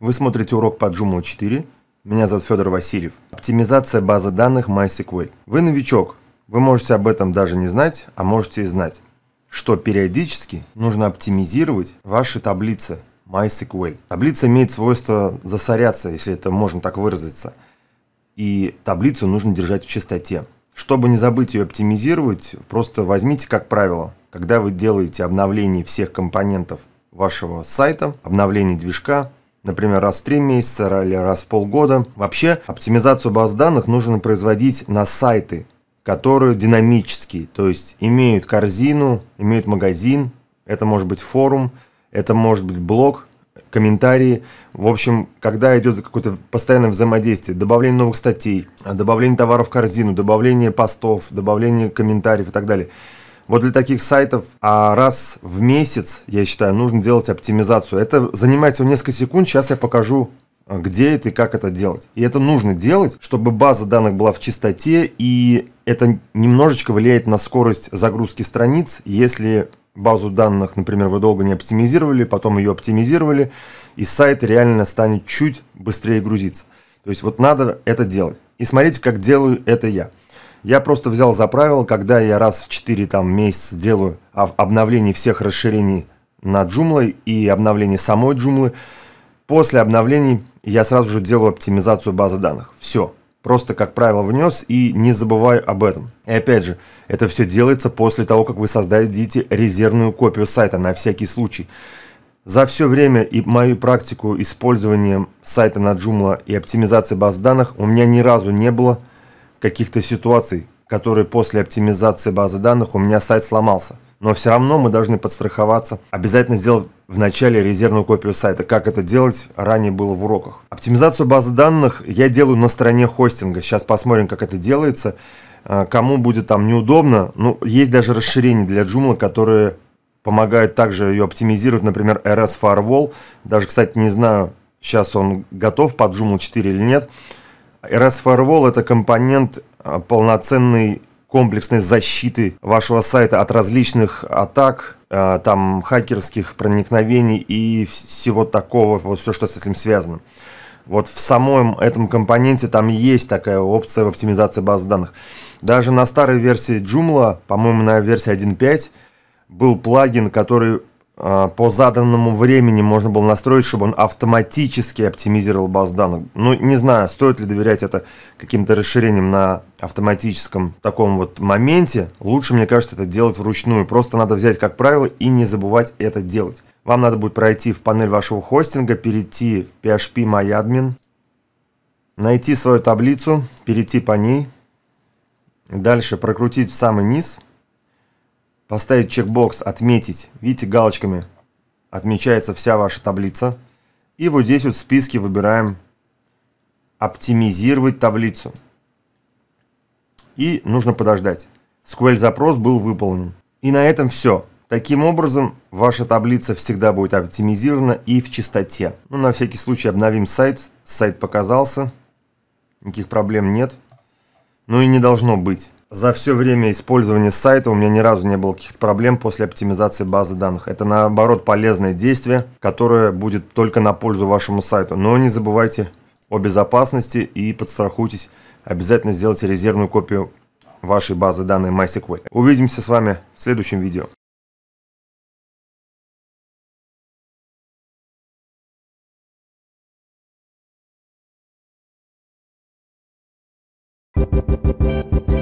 Вы смотрите урок по Joomla 4. Меня зовут Федор Васильев. Оптимизация базы данных MySQL. Вы новичок. Вы можете об этом даже не знать, а можете и знать, что периодически нужно оптимизировать ваши таблицы MySQL. Таблица имеет свойство засоряться, если это можно так выразиться. И таблицу нужно держать в чистоте. Чтобы не забыть ее оптимизировать, просто возьмите как правило, когда вы делаете обновление всех компонентов вашего сайта, обновление движка, например, раз в 3 месяца или раз в полгода. Вообще, оптимизацию баз данных нужно производить на сайты, которые динамические, то есть имеют корзину, имеют магазин, это может быть форум, это может быть блог, комментарии. В общем, когда идет какое-то постоянное взаимодействие, добавление новых статей, добавление товаров в корзину, добавление постов, добавление комментариев и так далее – вот для таких сайтов а раз в месяц, я считаю, нужно делать оптимизацию. Это занимает всего несколько секунд. Сейчас я покажу а, где это и как это делать. И это нужно делать, чтобы база данных была в чистоте, и это немножечко влияет на скорость загрузки страниц, если базу данных, например, вы долго не оптимизировали, потом ее оптимизировали, и сайт реально станет чуть быстрее грузиться. То есть вот надо это делать. И смотрите, как делаю это я. Я просто взял за правило, когда я раз в 4 там, месяца делаю обновление всех расширений на Joomla и обновление самой Joomla, после обновлений я сразу же делаю оптимизацию базы данных. Все. Просто, как правило, внес и не забываю об этом. И опять же, это все делается после того, как вы создадите резервную копию сайта на всякий случай. За все время и мою практику использования сайта на Joomla и оптимизации баз данных у меня ни разу не было каких-то ситуаций, которые после оптимизации базы данных у меня сайт сломался. Но все равно мы должны подстраховаться, обязательно сделать начале резервную копию сайта. Как это делать, ранее было в уроках. Оптимизацию базы данных я делаю на стороне хостинга. Сейчас посмотрим, как это делается, а, кому будет там неудобно. Ну, есть даже расширение для Joomla, которые помогают также ее оптимизировать, например, RS Firewall. Даже, кстати, не знаю, сейчас он готов под Joomla 4 или нет. RS Firewall – это компонент а, полноценной комплексной защиты вашего сайта от различных атак, а, там, хакерских проникновений и всего такого, вот все, что с этим связано. Вот в самом этом компоненте там есть такая опция в оптимизации баз данных. Даже на старой версии Joomla, по-моему, на версии 1.5, был плагин, который а, по заданному времени можно было настроить, чтобы он автоматически оптимизировал баз данных. Ну, не знаю, стоит ли доверять это каким-то расширениям на автоматическом таком вот моменте. Лучше, мне кажется, это делать вручную. Просто надо взять как правило и не забывать это делать. Вам надо будет пройти в панель вашего хостинга, перейти в PHP MyAdmin, найти свою таблицу, перейти по ней, дальше прокрутить в самый низ – Поставить чекбокс «Отметить». Видите, галочками отмечается вся ваша таблица. И вот здесь вот в списке выбираем «Оптимизировать таблицу». И нужно подождать. SQL-запрос был выполнен. И на этом все. Таким образом, ваша таблица всегда будет оптимизирована и в чистоте. Ну, на всякий случай обновим сайт. Сайт показался. Никаких проблем нет. Ну и не должно быть. За все время использования сайта у меня ни разу не было каких-то проблем после оптимизации базы данных. Это наоборот полезное действие, которое будет только на пользу вашему сайту. Но не забывайте о безопасности и подстрахуйтесь. Обязательно сделайте резервную копию вашей базы данных MySQL. Увидимся с вами в следующем видео. Thank you.